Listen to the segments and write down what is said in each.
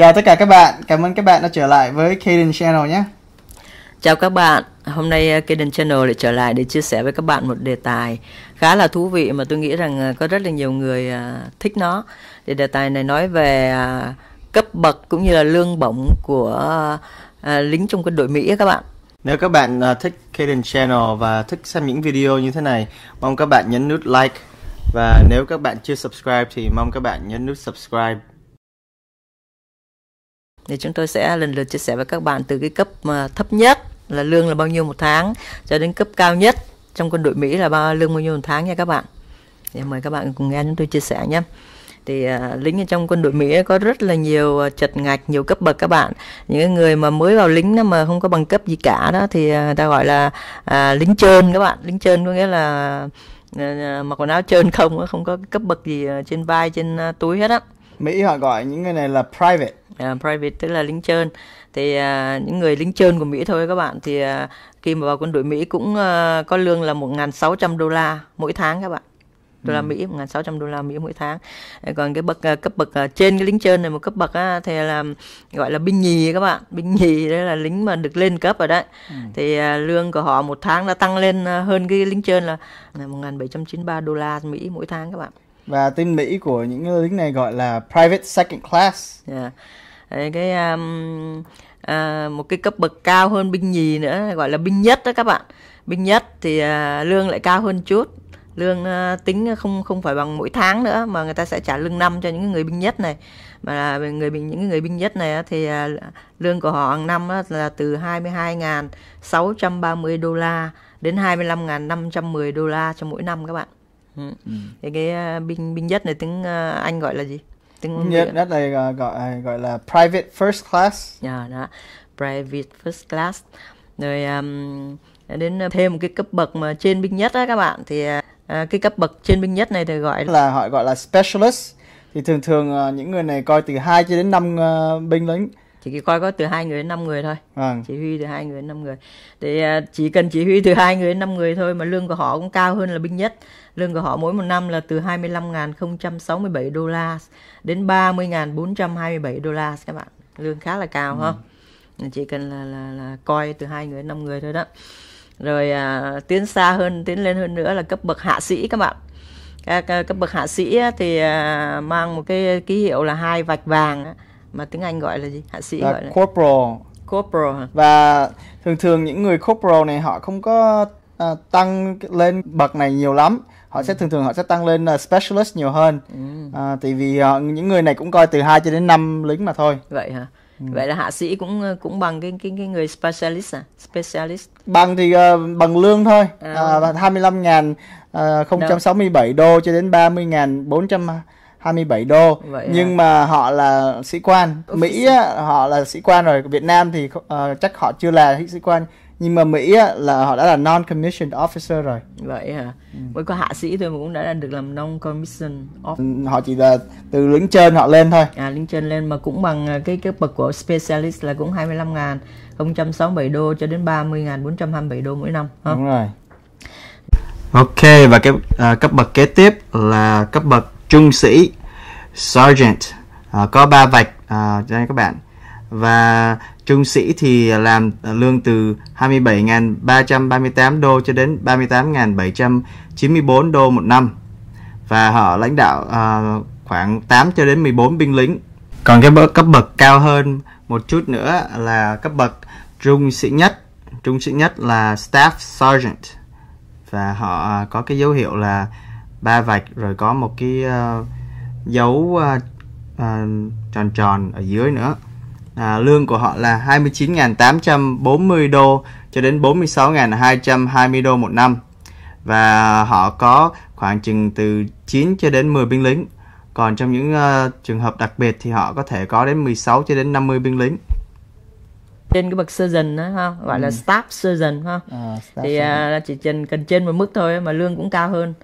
Chào tất cả các bạn, cảm ơn các bạn đã trở lại với Kaden Channel nhé. Chào các bạn, hôm nay Kaden uh, Channel lại trở lại để chia sẻ với các bạn một đề tài khá là thú vị mà tôi nghĩ rằng uh, có rất là nhiều người uh, thích nó. Thì đề tài này nói về cấp bậc cũng như là lương bổng của lính trong quân đội Mỹ các bạn. Nếu các bạn thích Kaden Channel và thích xem những video như thế này, mong các bạn nhấn nút like và nếu các bạn chưa subscribe thì mong các bạn nhấn nút subscribe thì chúng tôi sẽ lần lượt chia sẻ với các bạn từ cái cấp ờ, thấp nhất là lương là bao nhiêu một tháng cho đến cấp cao nhất trong quân đội Mỹ là bao lương bao nhiêu một tháng nha các bạn. Thì mời các bạn cùng nghe chúng tôi chia sẻ nhé thì à, lính ở trong quân đội Mỹ có rất là nhiều ờ, chật ngạch, nhiều cấp bậc các bạn. Những người mà mới vào lính mà không có bằng cấp gì cả đó thì à, ta gọi là à, lính trơn các bạn. Lính trơn có nghĩa là à, mặc quần áo trơn không, không có cấp bậc gì trên vai, trên túi hết á. Mỹ họ gọi những người này là private uh, private tức là lính trơn thì uh, những người lính trơn của Mỹ thôi các bạn thì uh, khi mà vào quân đội Mỹ cũng uh, có lương là 1.600 đô la mỗi tháng các bạn đô la ừ. Mỹ 1.600 đô la Mỹ mỗi tháng còn cái bậc cấp bậc trên cái lính trên này một cấp bậc á, thì là gọi là binh nhì các bạn binh nhì đấy là lính mà được lên cấp rồi đấy ừ. thì lương của họ một tháng đã tăng lên hơn cái lính trên là 1.793 đô la Mỹ mỗi tháng các bạn và tên Mỹ của những lính này gọi là private second class yeah dạ cái um, à, một cái cấp bậc cao hơn binh nhì nữa gọi là binh nhất đó các bạn binh nhất thì à, lương lại cao hơn chút lương à, tính không không phải bằng mỗi tháng nữa mà người ta sẽ trả lương năm cho những người binh nhất này mà là người bình những người binh nhất này thì à, lương của họ hàng năm là từ 22.630 đô la đến 25.510 đô la cho mỗi năm các bạn. Ừ. Thì cái à, binh binh nhất này tiếng à, Anh gọi là gì? tiếng Anh. Yeah, đó này gọi, gọi là private first class. Yeah, dạ, đó. Private first class. Rồi um, đến uh, thêm một cái cấp bậc mà trên binh nhất á các bạn thì à, cái cấp bậc trên binh nhất này thì gọi là họ gọi là specialist thì thường thường ờ, những người này coi từ 2 cho đến 5 uh, ờ, binh lính chị cứ coi có từ hai người đến năm người thôi à. chỉ huy từ hai người đến năm người thì à, chỉ cần chỉ huy từ hai người đến năm người thôi mà lương của họ cũng cao hơn là binh nhất lương của họ mỗi một năm là từ 25.067 đô la đến 30.427 đô la các bạn lương khá là cao ừ. không chỉ cần là, là là coi từ hai người đến năm người thôi đó rồi à, tiến xa hơn tiến lên hơn nữa là cấp bậc hạ sĩ các bạn các à, cấp bậc hạ sĩ thì à, mang một cái ký hiệu là hai vạch vàng mà tiếng Anh gọi là gì? Hạ sĩ là gọi là corporal. Corporal hả? Và thường thường những người corporal này họ không có uh, tăng lên bậc này nhiều lắm họ ừ. sẽ thường thường họ sẽ tăng lên là specialist nhiều hơn ừ. à, tại vì uh, những người này cũng coi từ 2 cho đến 5 lính mà thôi vậy hả ừ. vậy là hạ sĩ cũng à, cũng bằng cái cái cái người specialist à specialist bằng thì uh, bằng lương thôi à. uh, 25.067 uh, 067 đô cho đến 30.400 27 đô Vậy nhưng à. mà họ là sĩ quan Mỹ họ là sĩ quan rồi Việt Nam thì uh, chắc họ chưa là sĩ quan nhưng mà Mỹ là họ đã là non commissioned officer rồi vậy hả ừ. mới có hạ sĩ thôi mà cũng đã được làm non commissioned officer ừ, họ chỉ là từ lính trên họ lên thôi à lính trên lên mà cũng bằng à, cái cái bậc của specialist là cũng 25.067 đô cho đến 30.427 đô mỗi năm ha? đúng rồi Ok và cái à, cấp bậc kế tiếp là cấp bậc trung sĩ sergeant à, có ba vạch à, đây các bạn và trung sĩ thì làm lương từ 27.338 đô cho đến 38.794 đô một năm và họ lãnh đạo à, khoảng 8 cho đến 14 binh lính còn cái bậc cấp bậc cao hơn một chút nữa là cấp bậc trung sĩ nhất trung sĩ nhất là staff sergeant và họ có cái dấu hiệu là ba vạch rồi có một cái uh, dấu uh, uh, tròn tròn ở dưới nữa à, lương của họ là 29.840 đô cho đến 46.220 đô một năm và họ có khoảng chừng từ 9 cho đến 10 binh lính còn trong những uh, trường hợp đặc biệt thì họ có thể có đến 16 cho đến 50 binh lính trên cái bậc season đó ha gọi ừ. là staff season ha à, staff thì uh, chỉ trên cần trên một mức thôi mà lương cũng cao hơn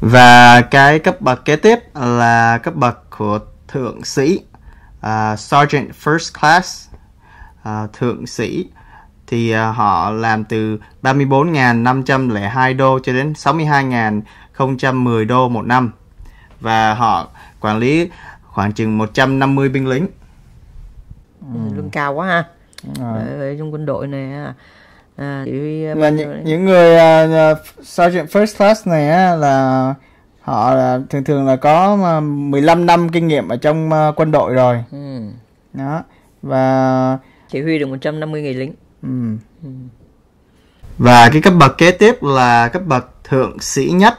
và cái cấp bậc kế tiếp là cấp bậc của thượng sĩ uh, Sergeant First Class uh, thượng sĩ thì uh, họ làm từ 34.502 đô cho đến 62.010 đô một năm và họ quản lý khoảng chừng 150 binh lính. Ừ. Lương cao quá ha. À. Ở trong quân đội này À, chỉ... À, những, những người uh, à, chuyện first class này á, là họ là thường thường là có 15 năm kinh nghiệm ở trong uh, quân đội rồi. Ừ. Đó. Và chỉ huy được 150 người lính. Ừ. ừ. Và cái cấp bậc kế tiếp là cấp bậc thượng sĩ nhất.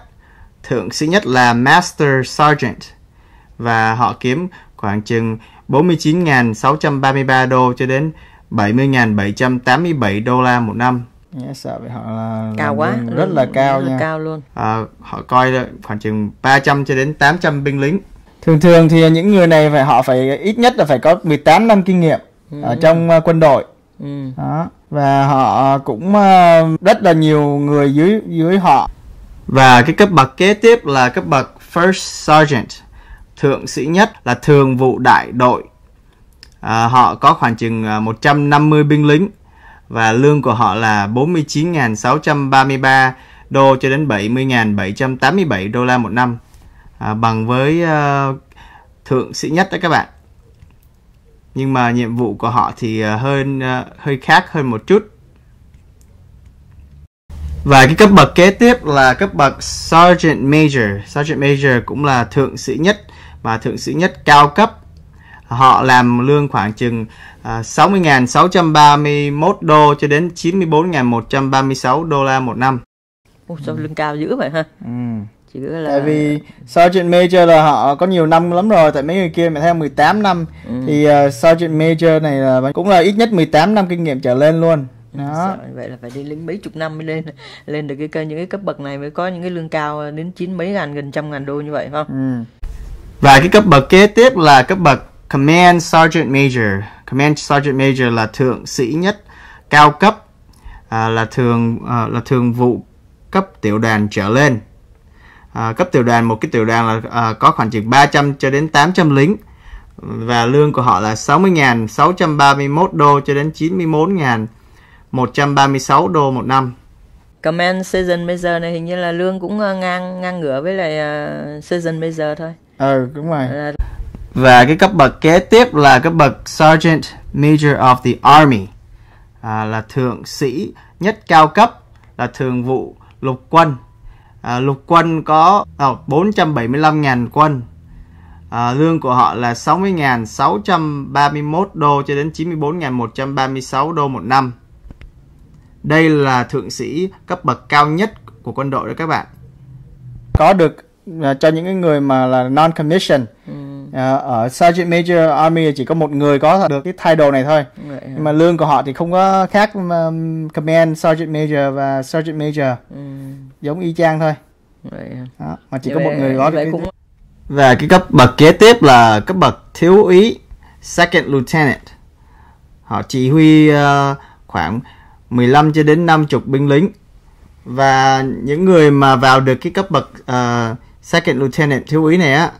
Thượng sĩ nhất là Master Sergeant và họ kiếm khoảng chừng 49.633 đô cho đến 70.787 đô la một năm. Yes, sir, vì họ là cao quá, rất, là cao rất nha. Là cao luôn. À, họ coi khoảng chừng 300 cho đến 800 binh lính. Thường thường thì những người này phải họ phải ít nhất là phải có 18 năm kinh nghiệm ừ. ở trong à, quân đội. Ừ. Đó. Và họ cũng à, rất là nhiều người dưới dưới họ. Và cái cấp bậc kế tiếp là cấp bậc First Sergeant, thượng sĩ nhất là thường vụ đại đội à, họ có khoảng chừng 150 à, binh lính và lương của họ là 49.633 đô cho đến 70.787 đô la một năm à, bằng với à, thượng sĩ nhất đó các bạn nhưng mà nhiệm vụ của họ thì à, hơi à, hơi khác hơn một chút và cái cấp bậc kế tiếp là cấp bậc Sergeant Major. Sergeant Major cũng là thượng sĩ nhất và thượng sĩ nhất cao cấp họ làm lương khoảng chừng à, 60.631 đô cho đến 94.136 đô la một năm. Ủa, sao ừ. lương cao dữ vậy ha? Ừ. Chỉ là... Tại vì Sergeant Major là họ có nhiều năm lắm rồi Tại mấy người kia mà theo 18 năm ừ. Thì uh, à, Sergeant Major này là cũng là ít nhất 18 năm kinh nghiệm trở lên luôn ừ, đó. Sợ, vậy là phải đi lính mấy chục năm mới lên lên được cái, cái những cái cấp bậc này mới có những cái lương cao đến chín mấy ngàn gần trăm ngàn đô như vậy không? Ừ. Và cái cấp bậc kế tiếp là cấp bậc Command Sergeant Major Command Sergeant Major là thượng sĩ nhất cao cấp à, là thường à, là thường vụ cấp tiểu đoàn trở lên à, cấp tiểu đoàn một cái tiểu đoàn là à, có khoảng chừng 300 cho đến 800 lính và lương của họ là 60.631 đô cho đến 91.136 đô một năm. Command season Major này hình như là lương cũng à, ngang ngang ngửa với lại uh, season bây thôi. Ừ đúng rồi. Là và cái cấp bậc kế tiếp là cấp bậc sergeant major of the army à, là thượng sĩ nhất cao cấp là thường vụ lục quân à, lục quân có oh, à, 475.000 quân à, lương của họ là 60.631 đô cho đến 94.136 đô một năm đây là thượng sĩ cấp bậc cao nhất của quân đội đó các bạn có được à, cho những người mà là non commission ừ. Ờ, ở sergeant major army chỉ có một người có được cái thay đồ này thôi Vậy, nhưng mà lương của họ thì không có khác um, command sergeant major và sergeant major ừ. giống y chang thôi Vậy, Đó, mà chỉ vậy, có một người có được cái... và cái cấp bậc kế tiếp là cấp bậc thiếu úy second lieutenant họ chỉ huy uh, khoảng 15 cho đến 50 binh lính và những người mà vào được cái cấp bậc uh, second lieutenant thiếu úy này á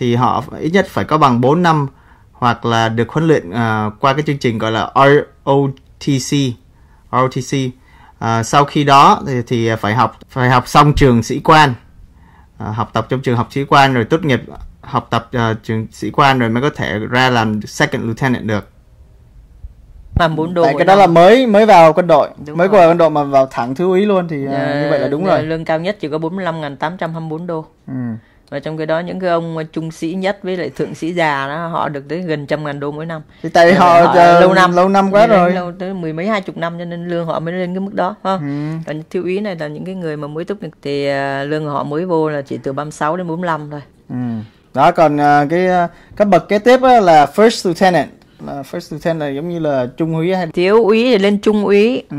thì họ ít nhất phải có bằng 4 năm hoặc là được huấn luyện uh, qua cái chương trình gọi là ROTC ROTC uh, à, sau khi đó thì, thì phải học phải học xong trường sĩ quan uh, học tập trong trường học sĩ quan rồi tốt nghiệp học tập uh, trường sĩ quan rồi mới có thể ra làm second lieutenant được và muốn đồ Tại cái đó là mới mới vào quân đội đúng mới rồi. vào quân đội mà vào thẳng thứ úy luôn thì à, dạ, như vậy là đúng rồi lương cao nhất chỉ có 45.824 đô ừ và trong cái đó những cái ông trung sĩ nhất với lại thượng sĩ già đó họ được tới gần trăm ngàn đô mỗi năm thì tại họ, họ lâu năm lâu năm quá rồi lâu tới mười mấy hai chục năm cho nên lương họ mới lên cái mức đó ha ừ. còn thiếu úy này là những cái người mà mới tốt nghiệp thì à, lương họ mới vô là chỉ từ 36 đến 45 thôi ừ. đó còn à, cái à, cấp bậc kế tiếp là first lieutenant là first lieutenant là giống như là trung úy hay thiếu úy thì lên trung úy ừ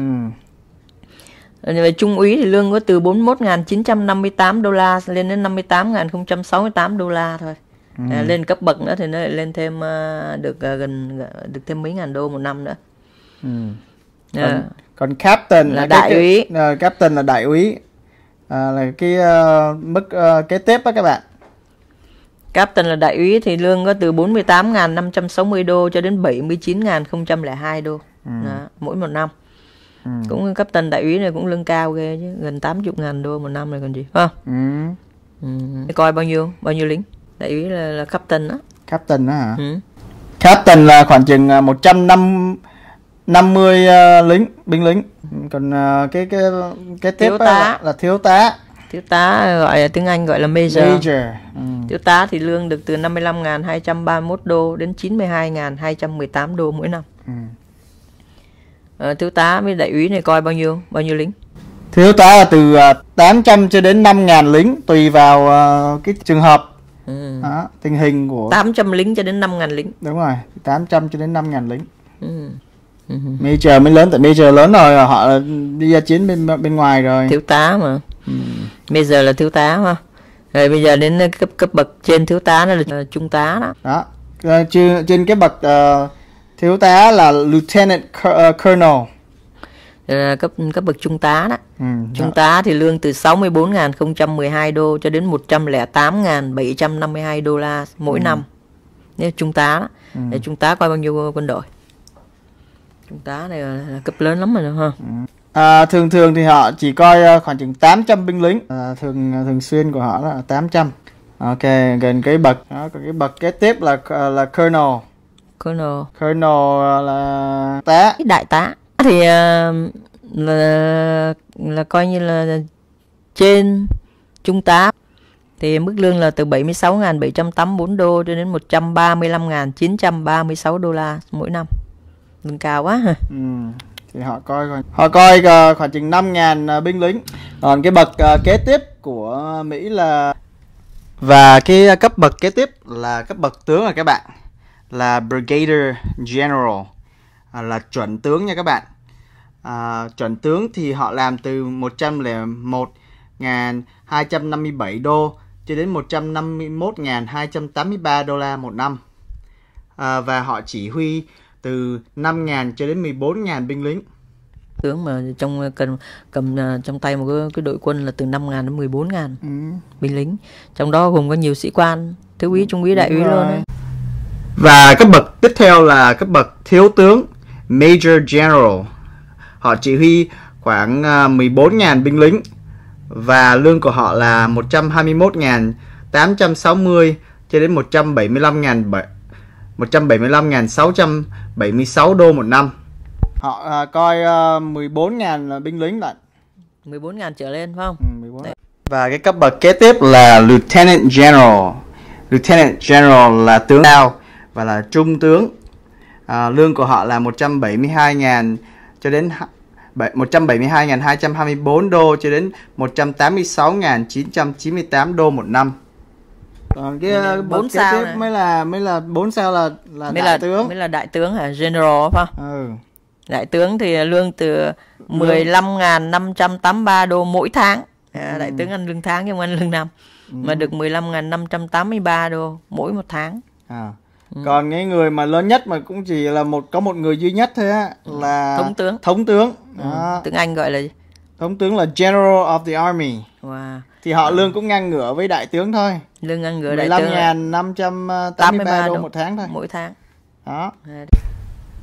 về trung úy thì lương có từ 41.958 đô la lên đến 58.068 đô la thôi. Ừ. À, lên cấp bậc nữa thì nó lại lên thêm à, được à, gần à, được thêm mấy ngàn đô một năm nữa. Ừ. Còn, à. còn captain là, là đại cái, úy. Cái, uh, captain là đại úy. À, là cái uh, mức uh, kế tiếp đó các bạn. Captain là đại úy thì lương có từ 48.560 đô cho đến 79.002 đô. Ừ. Đó, mỗi một năm ừ. cũng cấp tên đại úy này cũng lương cao ghê chứ gần 80 ngàn đô một năm này còn gì ha ừ. ừ. coi bao nhiêu bao nhiêu lính đại úy là, là cấp tên á cấp tên á hả ừ. Captain là khoảng chừng 150 50 uh, lính binh lính ừ, còn uh, cái cái cái tiếp thiếu tá. Là, là thiếu tá thiếu tá gọi là tiếng Anh gọi là major, major. Ừ. thiếu tá thì lương được từ 55.231 đô đến 92.218 đô mỗi năm ừ. Ờ, thiếu tá với đại úy này coi bao nhiêu bao nhiêu lính thiếu tá là từ 800 à, cho đến 5.000 lính tùy vào à, cái trường hợp ừ. đó, tình hình của 800 lính cho đến 5.000 lính đúng rồi 800 cho đến 5.000 lính ừ. ừ. Major mới lớn tại Major lớn rồi họ đi ra chiến bên bên ngoài rồi thiếu tá mà ừ. giờ là thiếu tá mà rồi bây giờ đến à, cấp cấp bậc trên thiếu tá là trung tá đó đó trên, trên cái bậc uh, thiếu tá là lieutenant ờ, colonel ờ, cấp cấp bậc trung tá đó. Ừ, trung đó. Dạ. tá thì lương từ 64.012 đô cho đến 108.752 đô la mỗi ừ. năm. Nếu trung tá đó. Ừ. Để trung tá coi bao nhiêu quân đội. Trung tá này là cấp lớn lắm rồi ha. Ừ. À, thường thường thì họ chỉ coi ờ, khoảng chừng 800 binh lính. À, thường thường xuyên của họ là 800. Ok, gần cái bậc đó, cái bậc kế tiếp là là colonel colonel colonel à, là tá đại tá thì à, là là coi như là trên trung tá thì mức lương là từ 76.784 đô cho đến 135.936 đô la mỗi năm lương cao quá ha. ừ. thì họ coi họ coi à, khoảng chừng 5.000 binh lính còn cái bậc kế tiếp của Mỹ là và cái cấp bậc kế tiếp là cấp bậc tướng là các bạn là Brigadier General à, là chuẩn tướng nha các bạn. À, chuẩn tướng thì họ làm từ 101.257 đô cho đến 151.283 đô la một năm. À, và họ chỉ huy từ 5.000 cho đến 14.000 binh lính tướng mà trong cầm cầm à, trong tay một cái, cái đội quân là từ 5.000 đến 14.000 ừ. binh lính trong đó gồm có nhiều sĩ quan thiếu úy ừ, trung úy đại úy luôn đấy và cấp bậc tiếp theo là cấp bậc thiếu tướng Major General. Họ chỉ huy khoảng 14.000 à, binh lính và lương của họ là 121.860 cho đến 175.000 175.676 đô một năm. Họ à, coi uh, à, 14.000 là binh lính bạn. 14.000 trở lên phải không? Ừ, 14. Và cái cấp bậc kế tiếp là Lieutenant General. Lieutenant General là tướng nào và là trung tướng. À, lương của họ là 172.000 cho đến 172.224 đô cho đến 186.998 đô một năm. Còn cái dạ, bốn sao tiếp mới là mới là bốn sao là là mới đại là, tướng. Mới là đại tướng hả? General phải không? Ừ. Đại tướng thì lương từ 15.583 đô mỗi tháng. À, đại ừ. tướng ăn lương tháng nhưng mà ăn lương năm. Ừ. Mà được 15.583 đô mỗi một tháng. À Ừ. còn cái người mà lớn nhất mà cũng chỉ là một có một người duy nhất thôi á ừ. là thống tướng thống tướng ừ. tiếng anh gọi là gì thống tướng là general of the army wow. thì họ ừ. lương cũng ngang ngửa với đại tướng thôi lương ngang ngửa đại tướng ngàn năm trăm tám mươi ba đô một tháng thôi mỗi tháng đó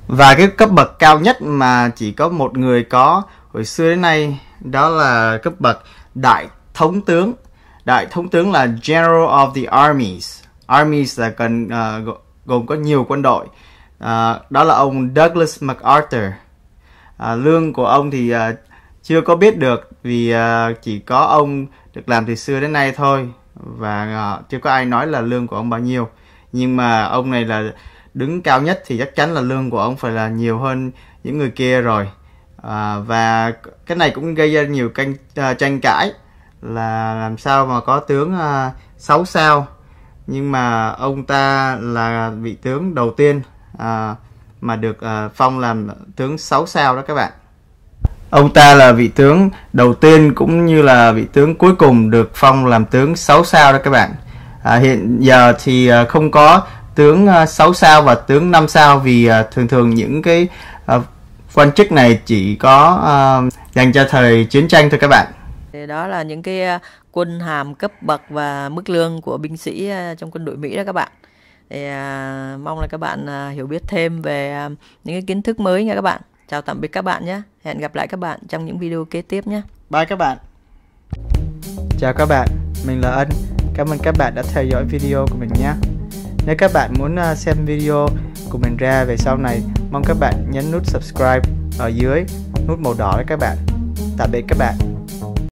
và cái cấp bậc cao nhất mà chỉ có một người có hồi xưa đến nay đó là cấp bậc đại thống tướng đại thống tướng là general of the armies armies là cần uh, gồm có nhiều quân đội. À, đó là ông Douglas MacArthur. À, lương của ông thì à, chưa có biết được vì à, chỉ có ông được làm từ xưa đến nay thôi và à, chưa có ai nói là lương của ông bao nhiêu. Nhưng mà ông này là đứng cao nhất thì chắc chắn là lương của ông phải là nhiều hơn những người kia rồi. À, và cái này cũng gây ra nhiều canh, uh, tranh cãi là làm sao mà có tướng à, uh, 6 sao nhưng mà ông ta là vị tướng đầu tiên à, mà được à, phong làm tướng 6 sao đó các bạn ông ta là vị tướng đầu tiên cũng như là vị tướng cuối cùng được phong làm tướng 6 sao đó các bạn à, hiện giờ thì à, không có tướng à, 6 sao và tướng 5 sao vì à, thường thường những cái à, quan chức này chỉ có à, dành cho thời chiến tranh thôi các bạn thì đó là những cái à, quân hàm cấp bậc và mức lương của binh sĩ à, trong quân đội Mỹ đó các bạn. Thì à, mong là các bạn hiểu biết thêm về những cái kiến thức mới nha các bạn. Chào tạm biệt các bạn nhé. Hẹn gặp lại các bạn trong những video kế tiếp nhé. Bye các bạn. Chào các bạn, mình là Ân. Cảm ơn các bạn đã theo dõi video của mình nhé. Nếu các bạn muốn xem video của mình ra về sau này, mong các bạn nhấn nút subscribe ở dưới, nút màu đỏ đấy các bạn. Tạm biệt các bạn.